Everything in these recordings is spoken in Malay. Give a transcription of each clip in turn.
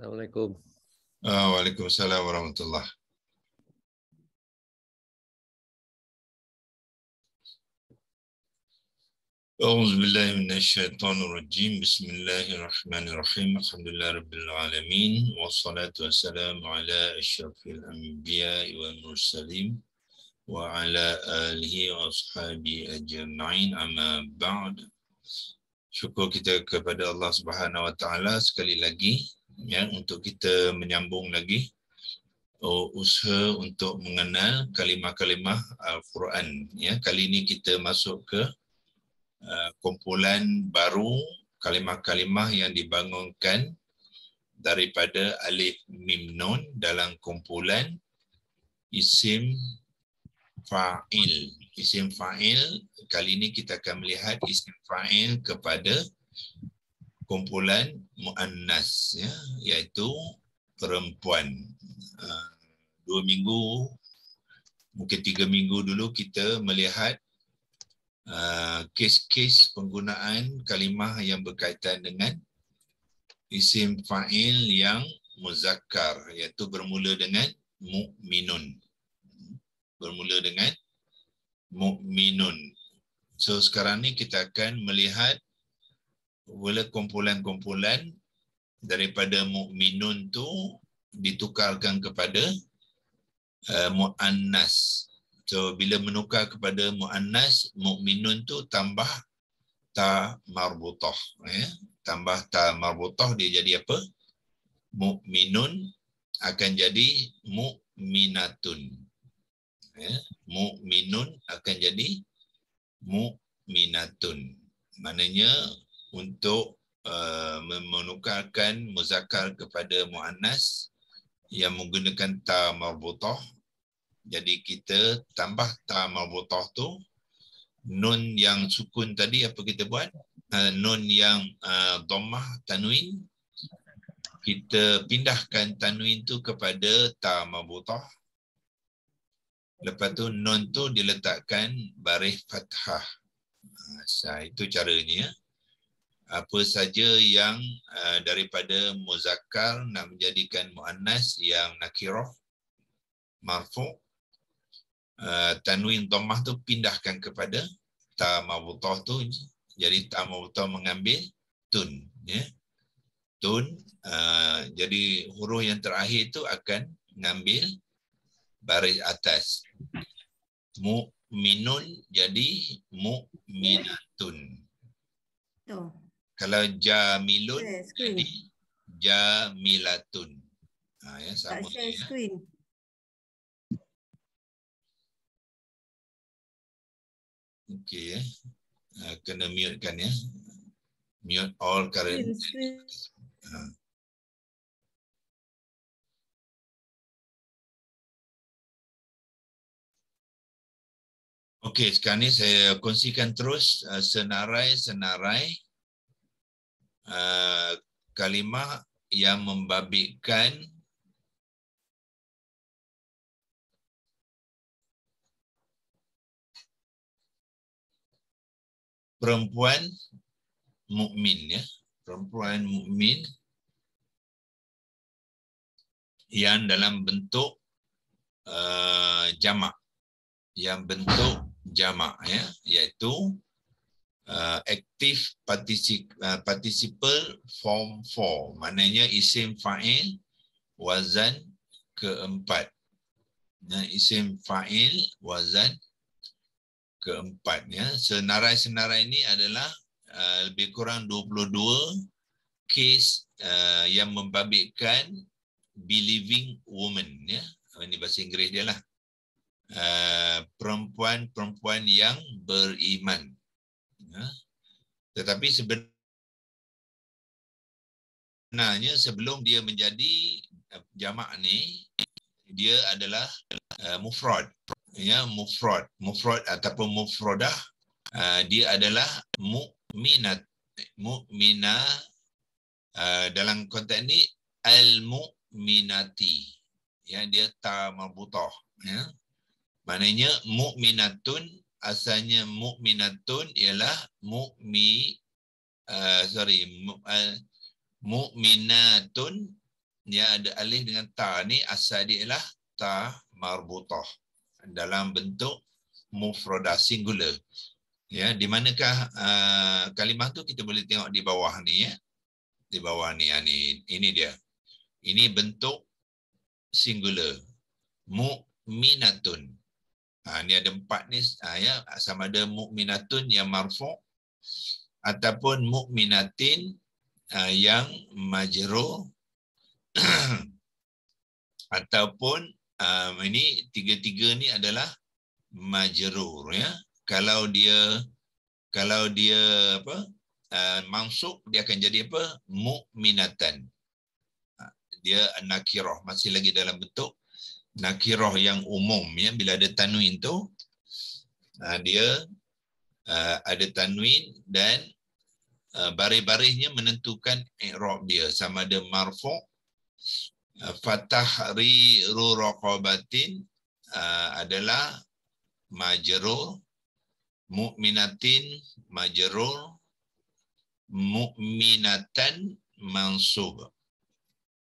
السلام عليكم آه وعليكم السلام ورحمة الله أعوذ بالله من الشيطان الرجيم بسم الله الرحمن الرحيم الحمد لله رب العالمين والصلاة والسلام على أشرف الأنبياء والمرسلين وعلى آله وأصحابه أجمعين أما بعد Syukur kita kepada Allah Subhanahu Wa Taala sekali lagi ya untuk kita menyambung lagi uh, usaha untuk mengenal kalimah-kalimah Al-Quran ya kali ini kita masuk ke uh, kumpulan baru kalimah-kalimah yang dibangunkan daripada alif mim nun dalam kumpulan isim fa'il isim fa'il kali ini kita akan melihat isim fa'il kepada kumpulan muannas ya iaitu perempuan ah, dua minggu mungkin tiga minggu dulu kita melihat ah, kes-kes penggunaan kalimah yang berkaitan dengan isim fa'il yang muzakkar iaitu bermula dengan mu'minun bermula dengan mu'minun so sekarang ni kita akan melihat bila kumpulan-kumpulan daripada mukminun tu ditukarkan kepada uh, muannas. So bila menukar kepada muannas, mukminun tu tambah ta marbutah ya. Tambah ta marbutah dia jadi apa? Mukminun akan jadi mukminatun. Ya, mukminun akan jadi mukminatun. Maknanya untuk uh, menukarkan muzakkar kepada muannas yang menggunakan ta marbutah jadi kita tambah ta marbutah tu nun yang sukun tadi apa kita buat uh, nun yang uh, dhammah tanwin kita pindahkan tanwin tu kepada ta marbutah lepas tu nun tu diletakkan baris fathah ha, itu caranya ya apa saja yang uh, daripada muzakkar nak menjadikan muannas yang nakirah marfu uh, tanwin dhammah tu pindahkan kepada ta mabutah tu jadi ta mabutah mengambil tun ya tun uh, jadi huruf yang terakhir itu akan mengambil baris atas mu minun jadi mu minatun. Kalau jamilun jadi jamilatun. Ha, ya, sama tak ya. Okey. Ya. Ha, kena mutekan ya. Mute all current. Ha. Okey, sekarang ni saya kongsikan terus uh, senarai-senarai. Uh, Uh, kalimah yang membabitkan perempuan mukmin ya perempuan mukmin yang dalam bentuk uh, jamak yang bentuk jamak ya iaitu uh, active particip uh, participle form 4 maknanya isim fa'il wazan keempat nah ya, isim fa'il wazan keempat ya senarai-senarai ini adalah uh, lebih kurang 22 case uh, yang membabitkan believing woman ya oh, ini bahasa Inggeris dia lah uh, perempuan-perempuan uh, yang beriman Ya. Tetapi sebenarnya sebelum dia menjadi eh, jamak ni, dia adalah eh, mufrad. Ya, mufrad. Mufrad ataupun mufradah. Eh, dia adalah mu'minat. Mu'mina dalam konteks ni, al-mu'minati. Ya, dia tak mabutah. Ya. Maknanya mu'minatun asalnya mukminatun ialah mukmi uh, sorry mukminatun uh, yang ada alih dengan ta ni asal dia ialah ta marbutah dalam bentuk mufrada singular ya di manakah uh, kalimah tu kita boleh tengok di bawah ni ya di bawah ni ini ya, ini dia ini bentuk singular mukminatun Ha, ini ada empat ni. Ha, ya. Sama ada mu'minatun yang marfu' ataupun mu'minatin ha, yang majruh ataupun um, ini tiga-tiga ni adalah majrur ya kalau dia kalau dia apa uh, mansub dia akan jadi apa mukminatan ha, dia nakirah masih lagi dalam bentuk nakirah yang umum ya bila ada tanwin tu uh, dia uh, ada tanwin dan uh, baris-barisnya menentukan i'rab dia sama ada marfu uh, fatah ri ru raqabatin uh, adalah majrur mu'minatin majrur mu'minatan mansub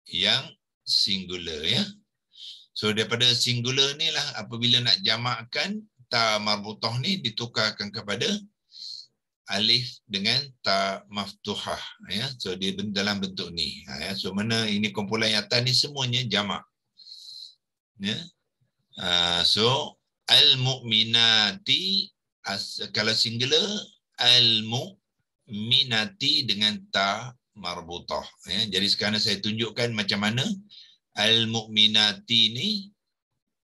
yang singular ya So daripada singular ni lah apabila nak jamakkan ta marbutah ni ditukarkan kepada alif dengan ta maftuhah ya. So di dalam bentuk ni ha, ya. So mana ini kumpulan yatan ni semuanya jamak. Ya. Ha, so al mu'minati kalau singular al mu'minati dengan ta marbutah ya. Jadi sekarang saya tunjukkan macam mana al-mu'minati ni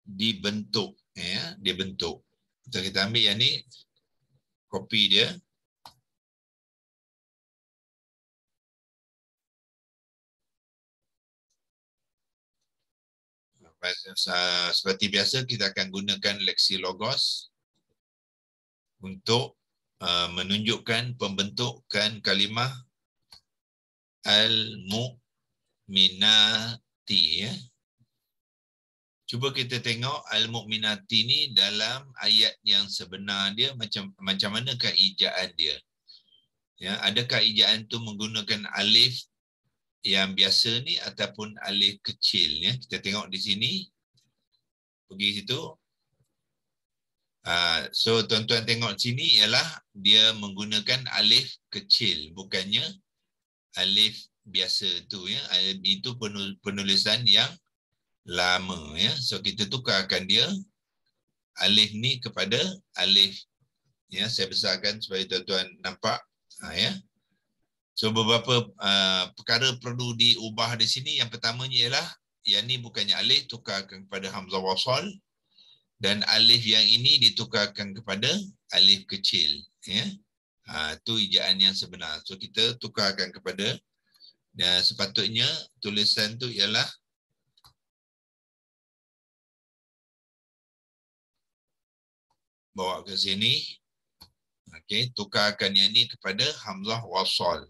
dibentuk ya dia bentuk kita kita ambil yang ni copy dia seperti biasa kita akan gunakan leksi logos untuk uh, menunjukkan pembentukan kalimah al-mu'minati Al-Mu'minati ya. Cuba kita tengok Al-Mu'minati ni dalam ayat yang sebenar dia macam macam mana keijaan dia. Ya, adakah ijaan tu menggunakan alif yang biasa ni ataupun alif kecil ya. Kita tengok di sini. Pergi situ. Ha, so tuan-tuan tengok sini ialah dia menggunakan alif kecil bukannya alif biasa tu ya eh, itu penulisan yang lama ya so kita tukarkan dia alif ni kepada alif ya saya besarkan supaya tuan-tuan nampak ha, ya so beberapa uh, perkara perlu diubah di sini yang pertamanya ialah yang ni bukannya alif tukarkan kepada hamzah wasal dan alif yang ini ditukarkan kepada alif kecil ya ha, tu ejaan yang sebenar so kita tukarkan kepada dan sepatutnya tulisan tu ialah bawa ke sini. Okey, tukarkan yang ni kepada hamzah wasal.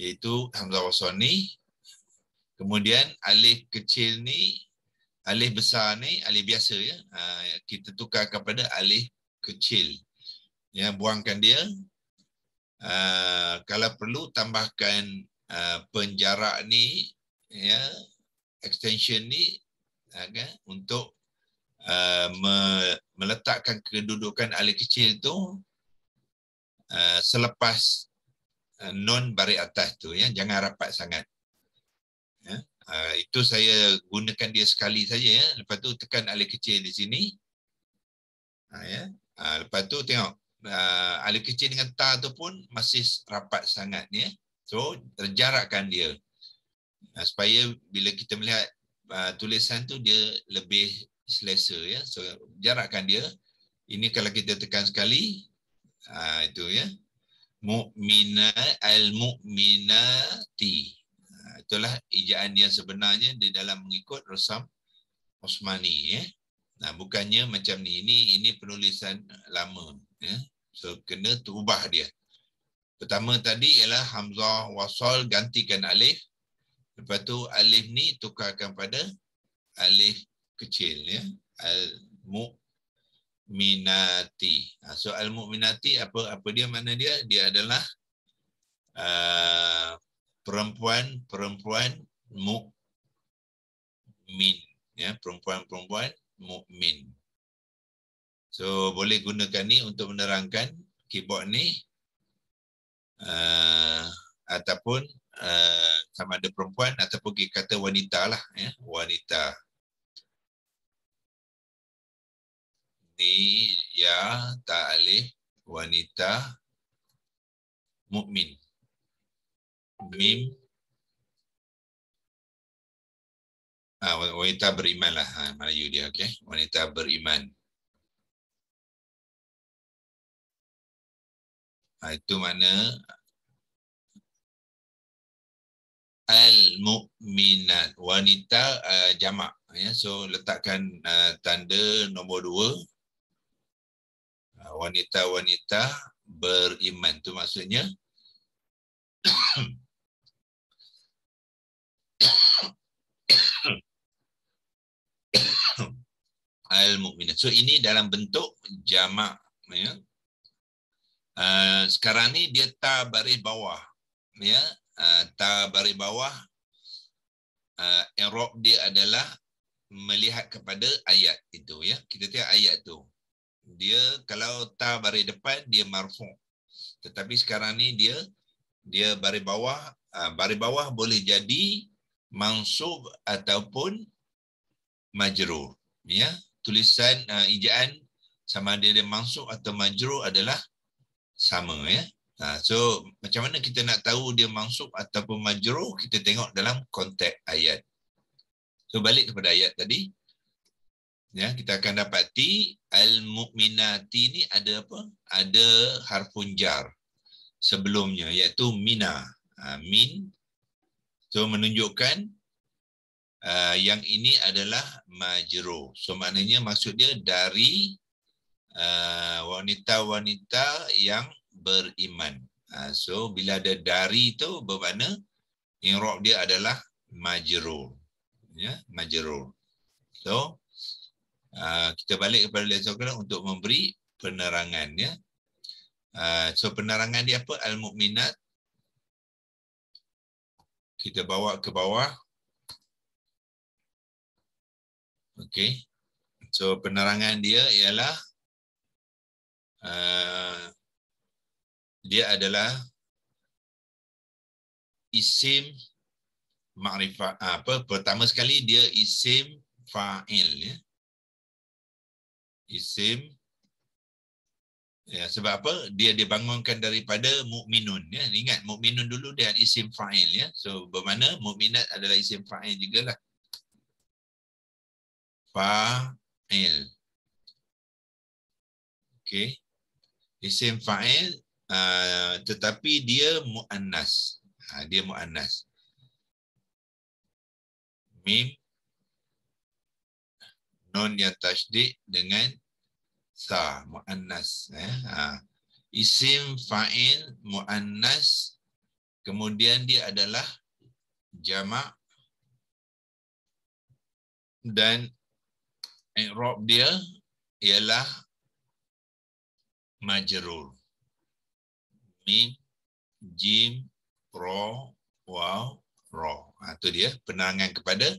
Iaitu hamzah wasal ni. Kemudian alif kecil ni, alif besar ni, alif biasa ya. Ha, kita tukar kepada alif kecil. Ya, buangkan dia. Ah, kalau perlu tambahkan uh, ah, penjarak ni ya extension ni okay, ah, untuk uh, me meletakkan kedudukan ahli kecil tu uh, selepas uh, non barik atas tu ya jangan rapat sangat uh, itu saya gunakan dia sekali saja ya lepas tu tekan ahli kecil di sini uh, ya uh, lepas tu tengok uh, ahli kecil dengan ta tu pun masih rapat sangat ni. Eh. So, terjarakkan dia. Uh, supaya bila kita melihat uh, tulisan tu, dia lebih selesa. ya. So, jarakkan dia. Ini kalau kita tekan sekali, uh, itu ya. Mu'mina al-mu'minati. Uh, itulah ijaan yang sebenarnya di dalam mengikut rasam Osmani. Ya. Nah, bukannya macam ni. Ini ini penulisan lama. Ya. So kena terubah dia. Pertama tadi ialah hamzah wasal gantikan alif. Lepas tu alif ni tukarkan pada alif kecil ya. Al mu minati. Ha, so al mu minati apa apa dia mana dia? Dia adalah perempuan uh, perempuan mu min perempuan perempuan perempuan mukmin ya. So boleh gunakan ni untuk menerangkan keyboard ni uh, ataupun uh, sama ada perempuan ataupun kita kata wanita lah ya wanita ni ya tak alih wanita mukmin mim ah, wanita beriman lah ha, Melayu dia okay wanita beriman Ha, itu mana Al-Mu'minat. Wanita uh, jamak. Ya. So, letakkan uh, tanda nombor dua. Wanita-wanita uh, beriman. tu maksudnya Al-Mu'minat. So, ini dalam bentuk jamak. Ya. Ah, sekarang ni dia ta baris bawah ya uh, ah, ta baris bawah uh, ah, erop dia adalah melihat kepada ayat itu ya kita tengok ayat tu dia kalau ta baris depan dia marfu tetapi sekarang ni dia dia baris bawah uh, baris bawah boleh jadi mansub ataupun majrur ya tulisan uh, ijaan sama ada dia mansub atau majrur adalah sama ya. Ha, so macam mana kita nak tahu dia mansub ataupun majrur kita tengok dalam konteks ayat. So balik kepada ayat tadi. Ya, kita akan dapati al Mukminati ni ada apa? Ada harfun jar sebelumnya iaitu mina. Ha, min so menunjukkan uh, yang ini adalah majrur. So maknanya maksud dia dari Uh, wanita-wanita uh, yang beriman. Uh, so bila ada dari itu bermakna i'rab dia adalah majrur. Ya, yeah, majrur. So uh, kita balik kepada lesson untuk memberi penerangan ya. Yeah. Uh, so penerangan dia apa? Al-mukminat kita bawa ke bawah. Okey. So penerangan dia ialah Eh, dia adalah isim makrifat ah, apa pertama sekali dia isim fa'il ya isim ya sebab apa dia dibangunkan daripada mukminun ya ingat mukminun dulu dia isim fa'il ya so bermana mukminat adalah isim fa'il jugalah fa'il okey isim fa'il uh, tetapi dia mu'annas. Ha, dia mu'annas. Mim non ya tasdid dengan sa mu'annas. Eh? Ha. Isim fa'il mu'annas kemudian dia adalah jama' dan i'rab dia ialah majrur. mi, jim, ro, waw, ro. Ha, itu dia penerangan kepada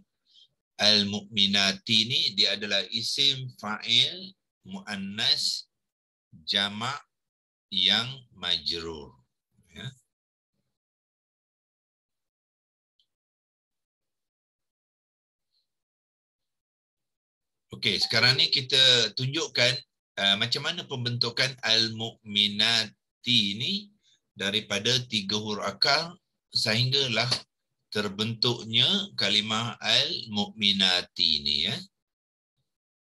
al-mu'minati ni dia adalah isim fa'il mu'annas jama' yang majrur. Ya. Okey, sekarang ni kita tunjukkan Ah, macam mana pembentukan al mukminati ini daripada tiga huruf akal sehinggalah terbentuknya kalimah al mukminati ini ya.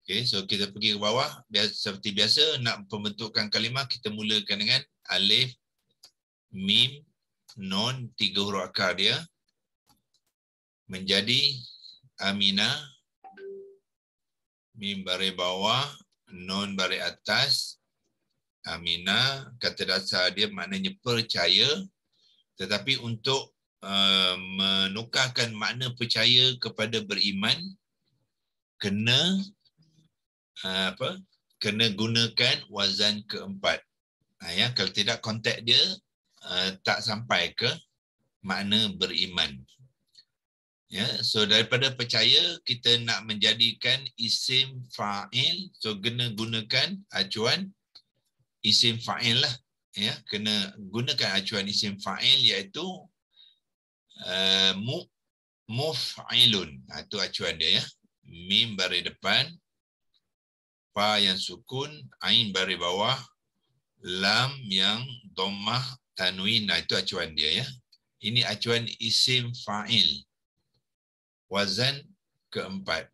Okay, so kita pergi ke bawah. Biasa, seperti biasa nak pembentukan kalimah kita mulakan dengan alif, mim, non, tiga huruf akal dia menjadi amina, mim bare bawah, nun balik atas amina kata dasar dia maknanya percaya tetapi untuk uh, menukarkan makna percaya kepada beriman kena uh, apa kena gunakan wazan keempat ha, ya kalau tidak kontak dia uh, tak sampai ke makna beriman Ya, so daripada percaya kita nak menjadikan isim fa'il, so kena gunakan acuan isim fa'il lah. Ya, kena gunakan acuan isim fa'il iaitu eh, mu uh, mu'failun. Itu ha, acuan dia ya. Mim bari depan, fa yang sukun, ain bari bawah, lam yang domah tanwin. Nah, ha, itu acuan dia ya. Ini acuan isim fa'il wazan keempat.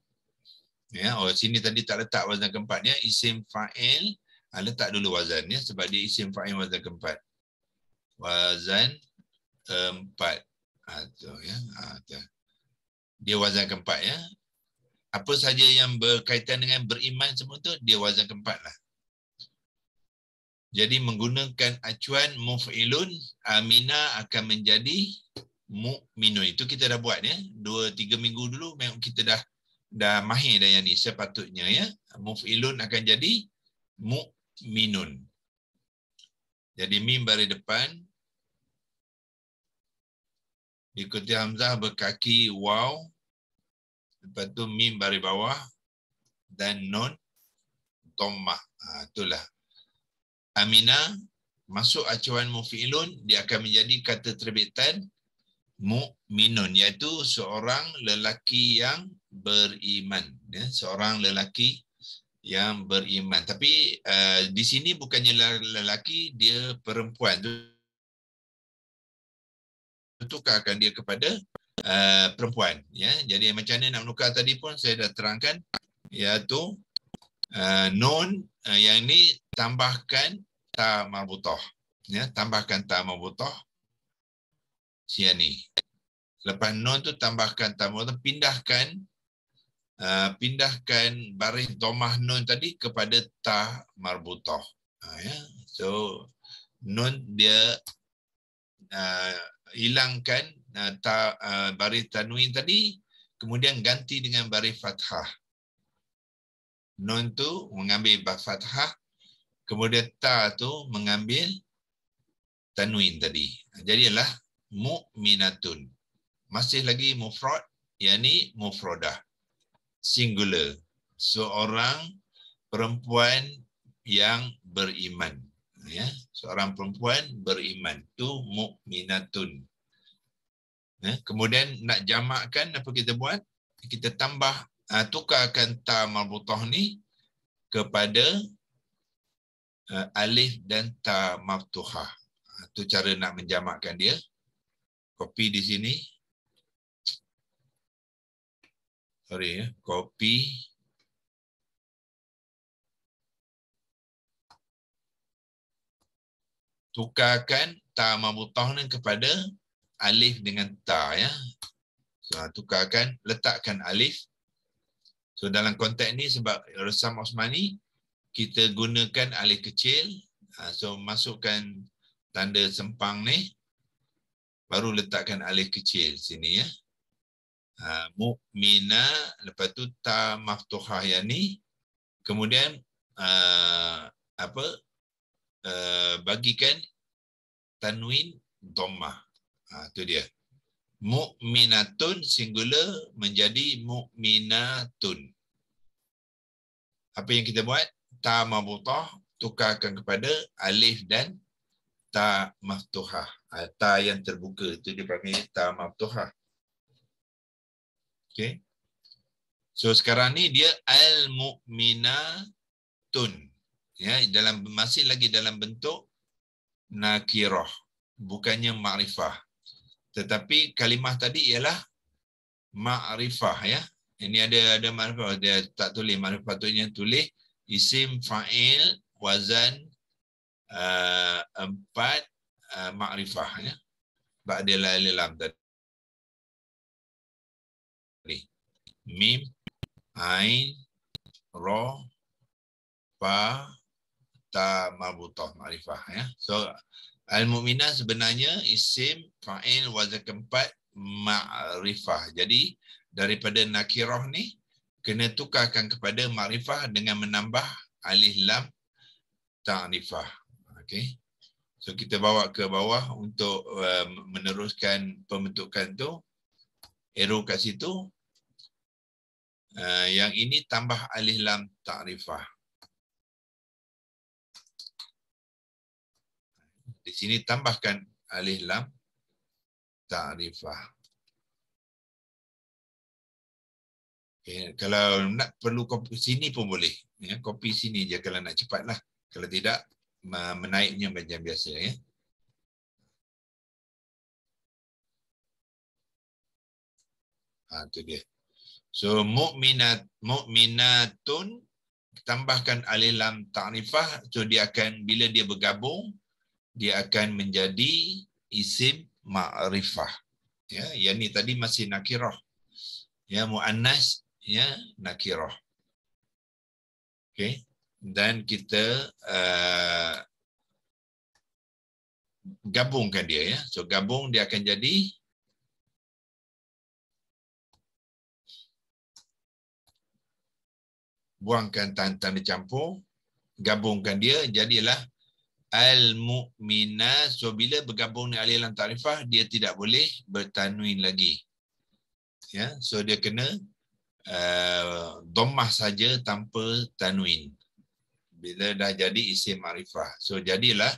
Ya, oh sini tadi tak letak wazan keempat ya. Isim fa'il ah, letak dulu wazan ya sebab dia isim fa'il wazan keempat. Wazan keempat. Atau ah, ya. Ah, dia wazan keempat ya. Apa saja yang berkaitan dengan beriman semua tu dia wazan keempat lah. Jadi menggunakan acuan muf'ilun Amina akan menjadi mukminun. Itu kita dah buat ya. Dua, tiga minggu dulu memang kita dah dah mahir dah yang ni. Sepatutnya ya. Mufilun akan jadi mukminun. Jadi mim dari depan. Ikuti Hamzah berkaki waw. Lepas tu mim dari bawah. Dan nun. Tommah. Ha, itulah. Aminah. Masuk acuan mufi'ilun, dia akan menjadi kata terbitan mu'minun iaitu seorang lelaki yang beriman ya seorang lelaki yang beriman tapi uh, di sini bukannya lelaki dia perempuan tu tukarkan dia kepada uh, perempuan ya jadi macam mana nak menukar tadi pun saya dah terangkan iaitu uh, eh, non uh, yang ini tambahkan ta marbutah ya tambahkan ta marbutah Siani. ni. Lepas non tu tambahkan tambah tu pindahkan uh, pindahkan baris domah non tadi kepada ta marbutoh. Ha, ah, ya. So non dia uh, hilangkan uh, ta uh, baris tanwin tadi kemudian ganti dengan baris fathah. Non tu mengambil baris fathah kemudian ta tu mengambil tanwin tadi. Jadilah mu'minatun. Masih lagi mufrad, yakni mufradah. Singular. Seorang perempuan yang beriman. Ya, seorang perempuan beriman tu mukminatun. Ya, kemudian nak jamakkan apa kita buat? Kita tambah uh, tukarkan ta marbutah ni kepada uh, alif dan ta maftuhah. Itu ah, cara nak menjamakkan dia. Kopi di sini. Sorry ya, kopi Tukarkan ta mabutah ni kepada alif dengan ta ya. So, ha, tukarkan, letakkan alif. So dalam konteks ni sebab resam Osmani, kita gunakan alif kecil. Ha, so masukkan tanda sempang ni baru letakkan alif kecil sini ya. Ha, mukmina lepas tu ta maftuhah ya ni kemudian uh, apa uh, bagikan tanwin dhammah ha, tu dia mukminatun singular menjadi mukminatun apa yang kita buat ta mabutah tukarkan kepada alif dan ta maftuha ta yang terbuka itu dia panggil ta maftuha okey so sekarang ni dia al mu'minatun ya dalam masih lagi dalam bentuk nakirah bukannya ma'rifah tetapi kalimah tadi ialah ma'rifah ya ini ada ada ma'rifah dia tak tulis ma'rifah tu tulis isim fa'il wazan uh, empat uh, makrifah ya. lam lilam tadi. Mim, Ain, Ro, Fa, Ta, Mabutoh, makrifah Ya. So, Al-Mu'minah sebenarnya isim, fa'il, wazah keempat, makrifah. Jadi, daripada nakirah ni, kena tukarkan kepada makrifah dengan menambah alih lam ta'rifah. Okay. So kita bawa ke bawah untuk um, meneruskan pembentukan tu. Arrow kat situ. Uh, yang ini tambah alih lam ta'rifah. Di sini tambahkan alih lam ta'rifah. Okay. Kalau nak perlu kopi sini pun boleh. Ya, kopi sini je kalau nak cepatlah. Kalau tidak, menaiknya macam biasa ya. Ha tu dia. So mukminat mukminatun tambahkan alif lam ta'rifah so dia akan bila dia bergabung dia akan menjadi isim ma'rifah. Ya, yang ni tadi masih nakirah. Ya muannas ya nakirah. Okey dan kita uh, gabungkan dia ya. So gabung dia akan jadi buangkan tantan dicampur, gabungkan dia jadilah al mumina so bila bergabung dengan alilan tarifah dia tidak boleh bertanwin lagi ya so dia kena uh, domah saja tanpa tanwin bila dah jadi isim marifah. So jadilah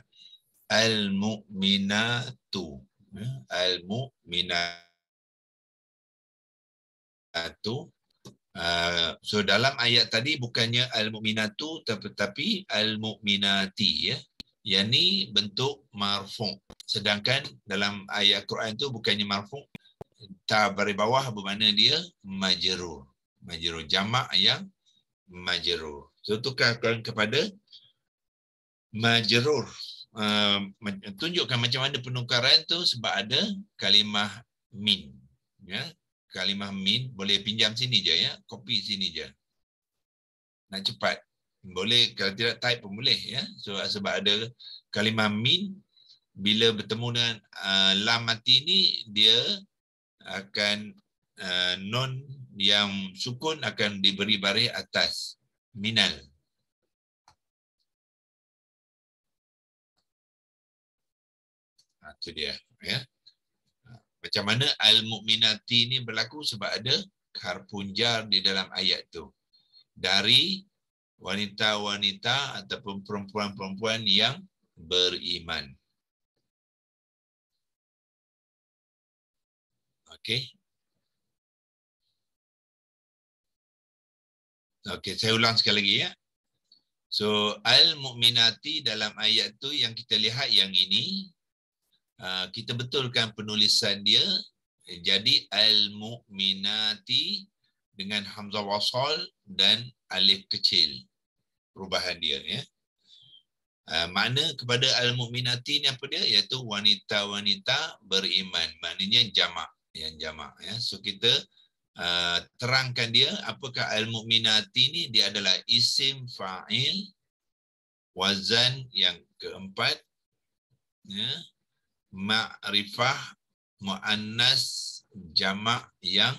al-mu'minatu. Ya, al-mu'minatu. Uh, so dalam ayat tadi bukannya al-mu'minatu tetapi al-mu'minati. Ya. Yang ni bentuk marfu'. Sedangkan dalam ayat Quran tu bukannya marfu'. Tak dari bawah bermakna dia majerur. Majerur jamak yang majerur tukarkan kepada majrur. Uh, tunjukkan macam mana penukaran tu sebab ada kalimah min. Ya, kalimah min boleh pinjam sini je ya, copy sini je. Nak cepat. Boleh kalau tidak type pun boleh ya. So, sebab ada kalimah min bila bertemu dengan uh, lam mati ni dia akan uh, non yang sukun akan diberi baris atas minal. Itu ha, dia. Ya. Macam mana al-mu'minati ini berlaku? Sebab ada karpunjar di dalam ayat tu Dari wanita-wanita ataupun perempuan-perempuan yang beriman. Okey, Okey, saya ulang sekali lagi ya. So al muminati dalam ayat tu yang kita lihat yang ini ah, kita betulkan penulisan dia jadi al muminati dengan hamzah wasal dan alif kecil perubahan dia ya. Ah, mana kepada al muminati ni apa dia iaitu wanita-wanita beriman. Maknanya jamak yang jamak ya. So kita uh, terangkan dia apakah al-mu'minati ni dia adalah isim fa'il wazan yang keempat ya ma'rifah muannas jamak yang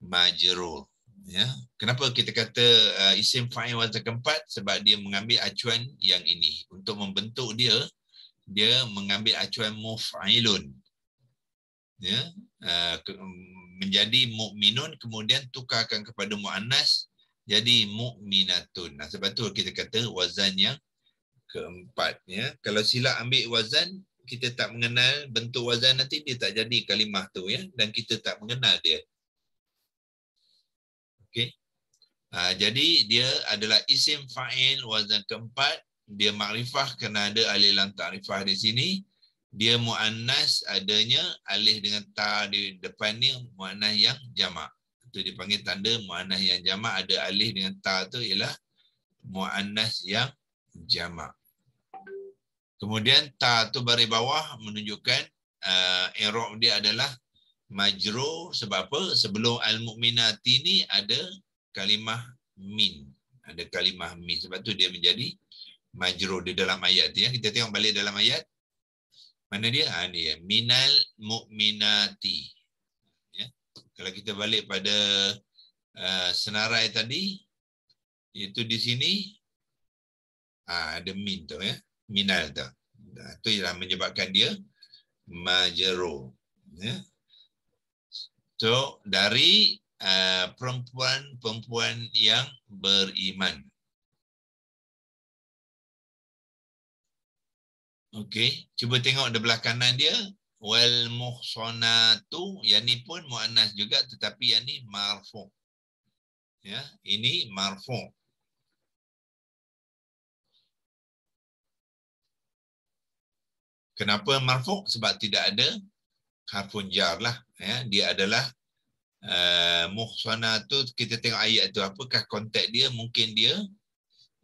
majrur ya kenapa kita kata uh, isim fa'il wazan keempat sebab dia mengambil acuan yang ini untuk membentuk dia dia mengambil acuan muf'ilun ya uh, menjadi mukminun kemudian tukarkan kepada muannas jadi mukminatun. Nah, sebab tu kita kata wazan yang keempat ya. Kalau silap ambil wazan kita tak mengenal bentuk wazan nanti dia tak jadi kalimah tu ya dan kita tak mengenal dia. Okey. Ha, jadi dia adalah isim fa'il wazan keempat dia makrifah kerana ada alilan ta'rifah di sini dia mu'annas adanya alih dengan ta di depan ni mu'annas yang jama' itu dipanggil tanda mu'annas yang jama' ada alih dengan ta tu ialah mu'annas yang jama' kemudian ta tu bari bawah menunjukkan uh, irob dia adalah majro sebab apa sebelum al-mu'minati ni ada kalimah min ada kalimah min sebab tu dia menjadi majro di dalam ayat ya kita tengok balik dalam ayat mana dia? Ha, ah, dia. Eh. Minal mu'minati. Ya. Kalau kita balik pada uh, senarai tadi, itu di sini, ha, ada min tu ya. Minal tu. Itu ha, yang menyebabkan dia majero. Ya. So, dari perempuan-perempuan uh, yang beriman. Okey, cuba tengok di kanan dia wal muhsanatu yang ni pun muannas juga tetapi yang ni marfu. Ya, ini marfu. Kenapa marfu? Sebab tidak ada harfun jar lah. Ya, dia adalah uh, eh, muhsana tu kita tengok ayat tu apakah konteks dia mungkin dia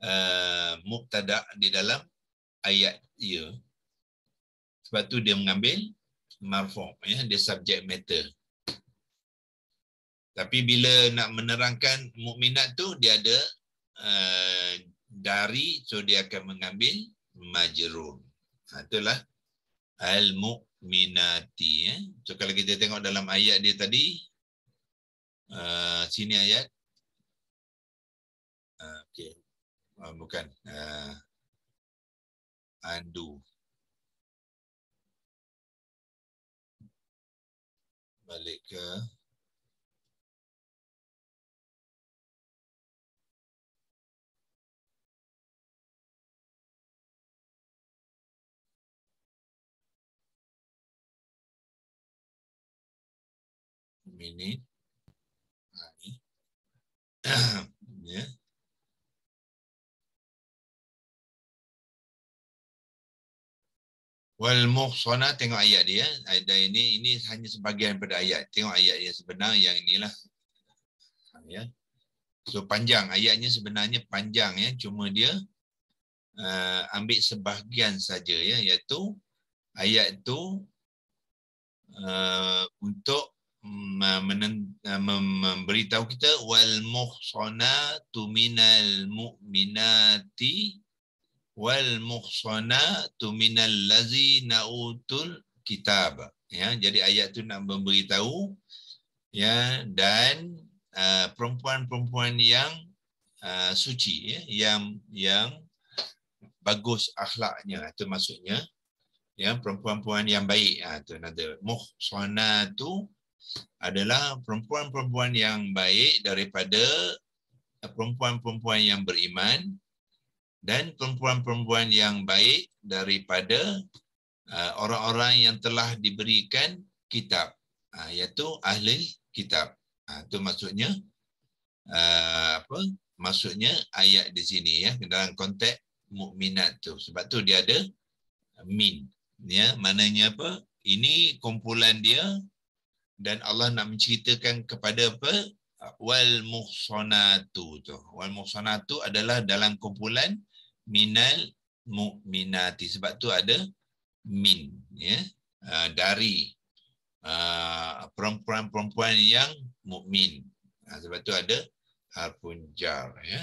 uh, eh, muktada di dalam ayat ia. Sebab tu dia mengambil marfum, ya, dia subject matter. Tapi bila nak menerangkan mukminat tu dia ada uh, dari so dia akan mengambil majrur. Ha, itulah al mukminati ya. So kalau kita tengok dalam ayat dia tadi uh, sini ayat uh, okey uh, bukan uh, Andu Balik ke minit ha, ni ya wal muhsana tengok ayat dia eh. ayat dia ini ini hanya sebahagian daripada ayat tengok ayat yang sebenar yang inilah ya so panjang ayatnya sebenarnya panjang ya cuma dia uh, ambil sebahagian saja ya iaitu ayat itu uh, eh, untuk memberitahu kita wal muhsana tuminal mu'minati wal tu minal ladzina utul kitab ya jadi ayat tu nak memberitahu ya dan uh, perempuan-perempuan uh, yang uh, suci ya yang yang bagus akhlaknya itu maksudnya ya perempuan-perempuan yang baik ah tu nada tu adalah perempuan-perempuan yang baik daripada uh, perempuan-perempuan yang beriman dan perempuan-perempuan yang baik daripada uh, orang-orang yang telah diberikan kitab uh, iaitu ahli kitab uh, itu maksudnya apa maksudnya ayat di sini ya dalam konteks mukminat tu sebab tu dia ada min ya maknanya apa ini kumpulan dia dan Allah nak menceritakan kepada apa wal muhsanatu tu wal muhsanatu adalah dalam kumpulan minal mukminati sebab tu ada min ya uh, dari ah, perempuan-perempuan uh, yang mukmin uh, ah, sebab tu ada harfun jar ya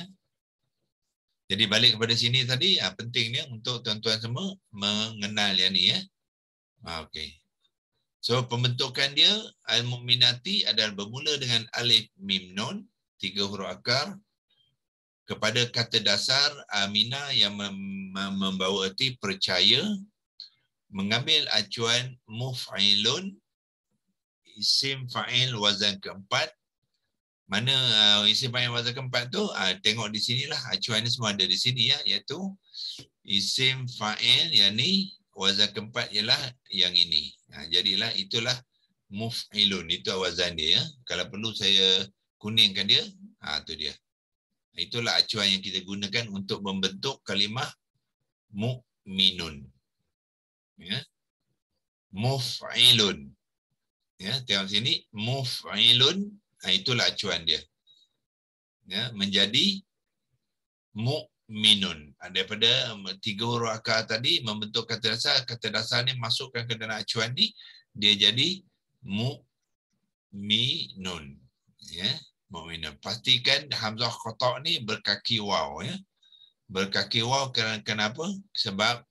jadi balik kepada sini tadi uh, ni untuk tuan-tuan semua mengenal yang ni ya uh, okey so pembentukan dia al mukminati adalah bermula dengan alif mim nun tiga huruf akar kepada kata dasar amina yang membawa erti percaya mengambil acuan mufailun isim fa'il wazan keempat mana uh, isim fa'il wazan keempat tu uh, tengok di sinilah acuan ni semua ada di sini ya iaitu isim fa'il yang wazan keempat ialah yang ini ha, jadilah itulah mufailun itu wazan dia ya. kalau perlu saya kuningkan dia ha, tu dia Itulah acuan yang kita gunakan untuk membentuk kalimah mukminun. Ya. Mufailun. Ya, tengok sini mufailun, ha, itulah acuan dia. Ya, menjadi mukminun. Ha, daripada tiga huruf akar tadi membentuk kata dasar, kata dasar ni masukkan ke dalam acuan ni, dia jadi mukminun. Ya mukminin. Pastikan Hamzah Kotak ni berkaki waw. Ya. Berkaki waw kerana kenapa? Sebab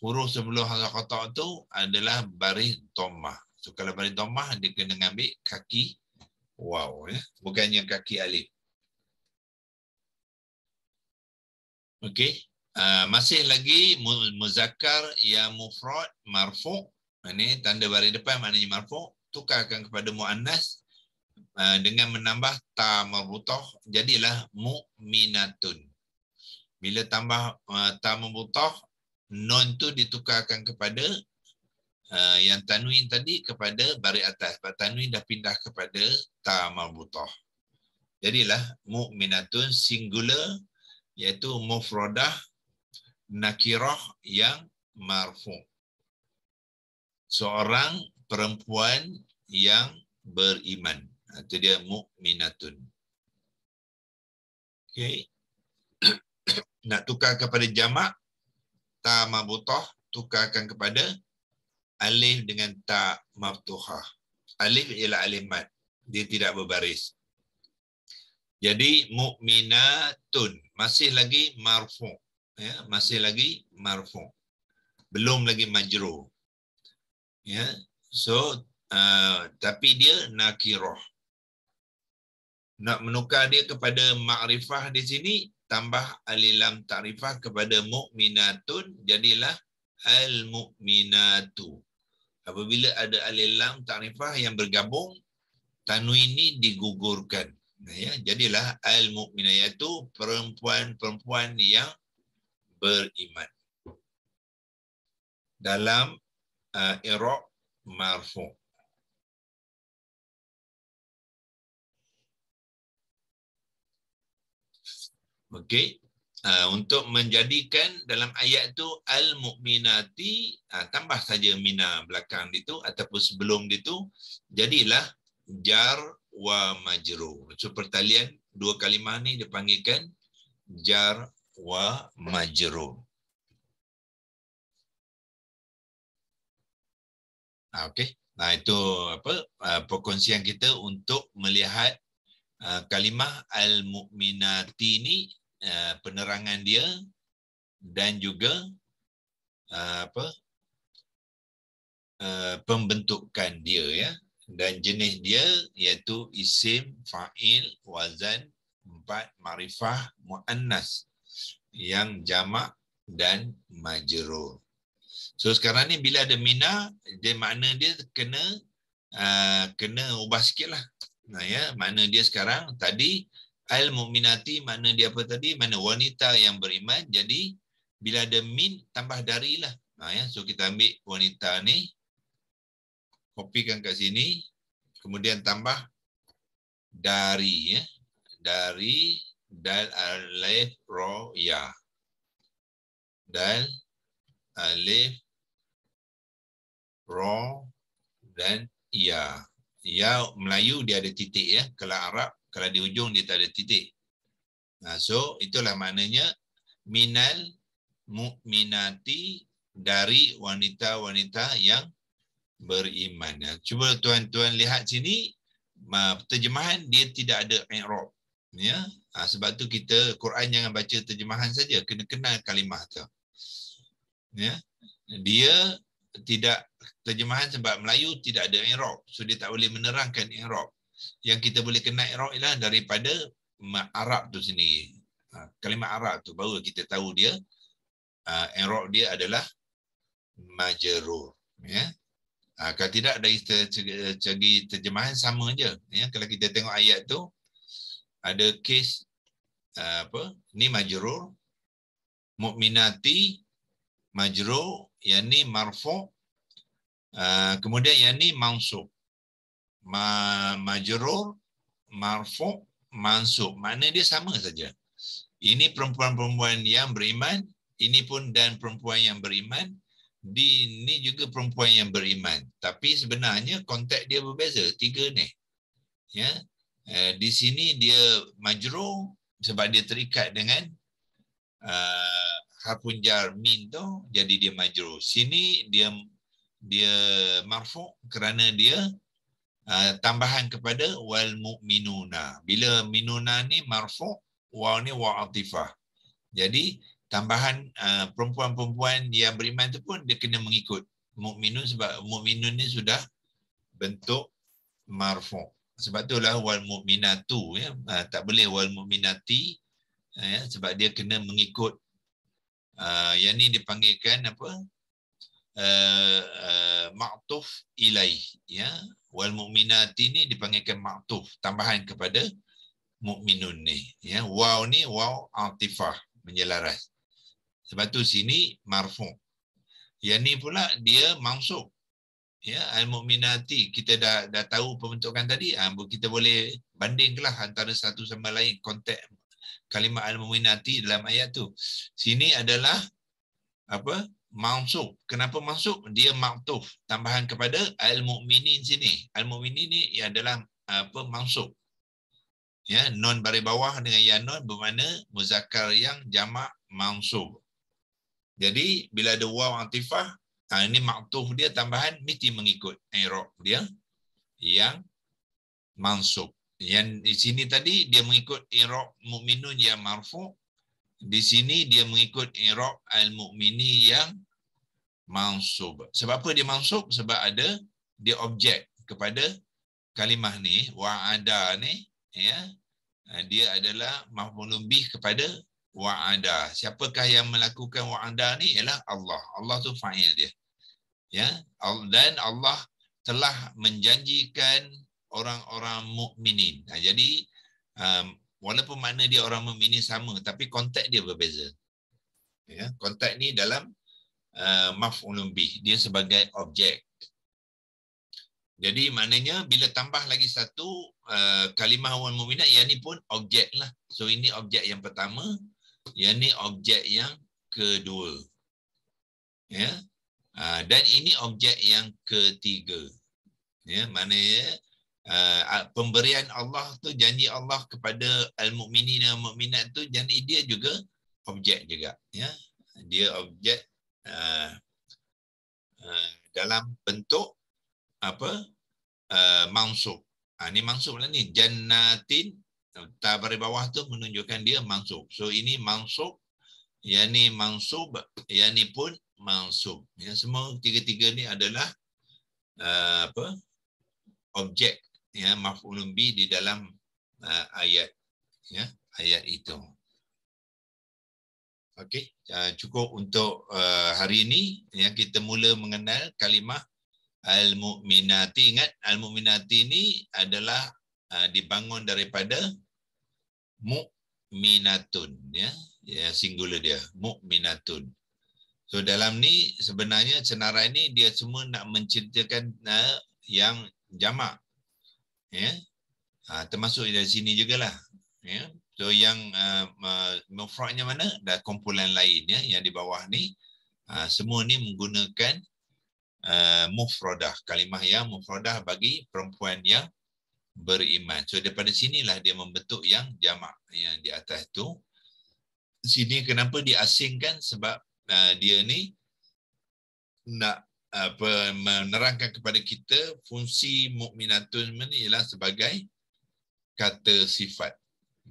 huruf sebelum Hamzah Kotak tu adalah baris tomah. So, kalau baris tomah, dia kena ambil kaki waw. Ya. Bukannya kaki alif. Okey. Uh, masih lagi muzakkar yang mufrad marfu. Ini tanda baris depan maknanya marfu. Tukarkan kepada mu'annas Ah, dengan menambah ta mabutoh jadilah mu'minatun. Bila tambah uh, ah, ta mabutoh non tu ditukarkan kepada uh, yang tanwin tadi kepada bari atas. Sebab tanwin dah pindah kepada ta mabutoh. Jadilah mu'minatun singular iaitu mufradah nakiroh yang marfu. Seorang perempuan yang beriman. Itu dia mukminatun. Okay, Nak tukar kepada jama' ta mabutah tukarkan kepada alif dengan ta mabtuhah. Alif ialah alif mad. Dia tidak berbaris. Jadi mukminatun masih lagi marfu. Ya, masih lagi marfu. Belum lagi majrur. Ya. So uh, tapi dia nakirah nak menukar dia kepada makrifah di sini tambah alilam ta'rifah kepada mukminatun jadilah al-mu'minatu. Apabila ada alilam ta'rifah yang bergabung, tanu ini digugurkan. Ya, jadilah al-mu'minah perempuan-perempuan yang beriman. Dalam uh, Iraq marfu'. Okey. Uh, untuk menjadikan dalam ayat tu al mukminati uh, ah, tambah saja mina belakang itu ataupun sebelum itu jadilah jar wa majrur. So pertalian dua kalimah ni dipanggilkan jar wa majrur. Ah, okey. Nah itu apa uh, perkongsian kita untuk melihat Ah, kalimah al-mu'minati ni uh, penerangan dia dan juga uh, apa uh, pembentukan dia ya dan jenis dia iaitu isim fa'il wazan empat marifah muannas yang jamak dan majrur so sekarang ni bila ada mina dia makna dia kena uh, kena ubah sikitlah Nah, ya, mana dia sekarang? Tadi al muminati mana dia apa tadi? Mana wanita yang beriman? Jadi bila ada min tambah darilah. Nah, ya, so kita ambil wanita ni copykan kat sini kemudian tambah dari ya dari dal alif ro ya dal alif ro dan ya Ya Melayu dia ada titik ya. Kalau Arab kalau di ujung dia tak ada titik. Nah, ha, so itulah maknanya minal mu'minati dari wanita-wanita yang beriman. Ya. Cuba tuan-tuan lihat sini terjemahan dia tidak ada i'rab ya. Ha, sebab tu kita Quran jangan baca terjemahan saja kena kenal kalimah tu. Ya. Dia tidak terjemahan sebab Melayu tidak ada i'rab so dia tak boleh menerangkan i'rab yang kita boleh kenal i'rab ialah daripada Arab tu sendiri ha, kalimat Arab tu baru kita tahu dia ha, i'rab dia adalah majrur ya ha, kalau tidak dari segi terjemahan sama aja ya kalau kita tengok ayat tu ada kes ha, apa ni majrur mukminati Majeru, yang ni marfu Ah, kemudian yang ni mansub. Ma majrur, marfu, mansub. Mana dia sama saja. Ini perempuan-perempuan yang beriman, ini pun dan perempuan yang beriman, di ini juga perempuan yang beriman. Tapi sebenarnya konteks dia berbeza tiga ni. Ya. Eh, di sini dia majrur sebab dia terikat dengan uh, ah, harfun min tu jadi dia majrur. Sini dia dia marfu' kerana dia uh, tambahan kepada wal mu'minuna. Bila minuna ni marfu' wal ni waw atifah. Jadi tambahan uh, perempuan-perempuan yang beriman tu pun dia kena mengikut mu'minun sebab mu'minun ni sudah bentuk marfu'. Sebab itulah wal mu'minatu ya uh, tak boleh wal mu'minati uh, ya sebab dia kena mengikut uh, yang ni dipanggilkan apa? Eh, eh, ma'tuf ilai ya wal mu'minati ni dipanggilkan ma'tuf tambahan kepada Mu'minun ni ya waw ni waw atifah menyelaras sebab tu sini marfu yang ni pula dia mansub ya al mu'minati kita dah dah tahu pembentukan tadi ah ha, kita boleh bandingkanlah antara satu sama lain konteks kalimah al mu'minati dalam ayat tu sini adalah apa mansub. Kenapa mansub? Dia maktuf. Tambahan kepada al-mu'minin sini. Al-mu'minin ni adalah apa mansub. Ya, non bari bawah dengan ya non bermakna muzakkar yang jamak mansub. Jadi bila ada waw atifah, ha, ini maktuf dia tambahan mesti mengikut i'rab dia yang mansub. Yang di sini tadi dia mengikut i'rab mu'minun yang marfu' di sini dia mengikut irob al-mu'mini yang mansub. Sebab apa dia mansub? Sebab ada dia objek kepada kalimah ni wa'ada ni ya. Eh, dia adalah mahmulun bih kepada wa'ada. Siapakah yang melakukan wa'ada ni? Ialah Allah. Allah tu fa'il dia. Ya, dan Allah telah menjanjikan orang-orang mukminin. Nah, jadi um, walaupun mana dia orang memini sama tapi kontak dia berbeza ya kontak ni dalam uh, maf dia sebagai objek jadi maknanya bila tambah lagi satu uh, kalimah wan mumina yang ni pun objek lah so ini objek yang pertama yang ni objek yang kedua ya uh, dan ini objek yang ketiga ya mana ya uh, pemberian Allah tu janji Allah kepada al-mukminin dan mukminat tu janji dia juga objek juga ya dia objek uh, uh, dalam bentuk apa uh, mansub ha, ini mansub lah ni jannatin tabar bawah tu menunjukkan dia mansub so ini mansub yang ni mansub yang pun mansub ya semua tiga-tiga ni adalah uh, apa objek ya maf'ulun bi di dalam uh, ayat ya ayat itu okey uh, cukup untuk uh, hari ini ya kita mula mengenal kalimah al mu'minati ingat al mu'minati ini adalah uh, dibangun daripada mu'minatun ya ya singular dia mu'minatun so dalam ni sebenarnya senarai ni dia semua nak menceritakan uh, yang jamak ya ha, termasuk dari sini jugalah ya so yang uh, uh, mana ada kumpulan lain ya yang di bawah ni ha, semua ni menggunakan uh, mufradah kalimah yang mufradah bagi perempuan yang beriman. So daripada sinilah dia membentuk yang jamak yang di atas tu. Sini kenapa diasingkan sebab uh, dia ni nak apa uh, menerangkan kepada kita fungsi mukminatun ini ialah sebagai kata sifat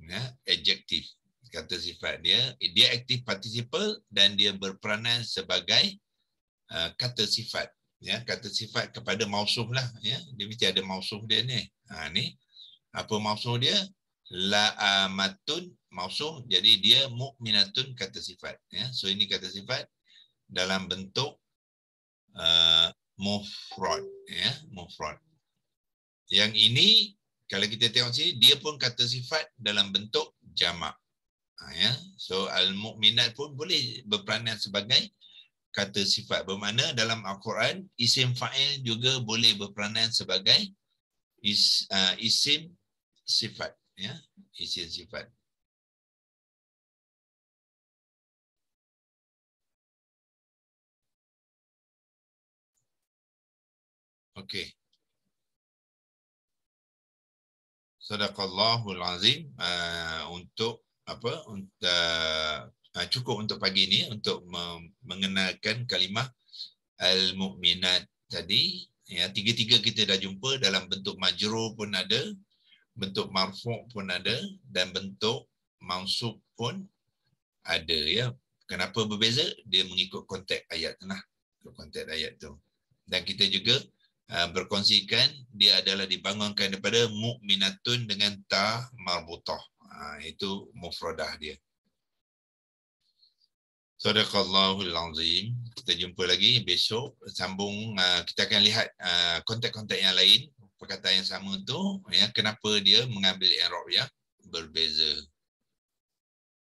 ya adjektif kata sifat dia dia aktif participle dan dia berperanan sebagai uh, kata sifat ya kata sifat kepada mausuf lah ya dia mesti ada mausuf dia ni ha ni apa mausuf dia la amatun mausuf jadi dia mukminatun kata sifat ya so ini kata sifat dalam bentuk Uh, mufrad ya mufrad yang ini kalau kita tengok sini dia pun kata sifat dalam bentuk jamak ha, ya so al mukminat pun boleh berperanan sebagai kata sifat bermakna dalam al-Quran isim fa'il juga boleh berperanan sebagai is, uh, isim sifat ya isim sifat Okey. Sadaqallahul azim uh, untuk apa untuk, uh, ah, ah, cukup untuk pagi ini untuk mengenalkan kalimah al Mukminat tadi ya tiga-tiga kita dah jumpa dalam bentuk majrur pun ada bentuk marfu' pun ada dan bentuk mansub pun ada ya kenapa berbeza dia mengikut konteks ayat tu lah konteks ayat tu dan kita juga Ah, berkongsikan dia adalah dibangunkan daripada mukminatun dengan ta marbutah. Ah, itu mufradah dia. Sadaqallahu alazim. Kita jumpa lagi besok sambung ah, kita akan lihat konteks-konteks yang lain perkataan yang sama tu ya kenapa dia mengambil i'rab ya berbeza.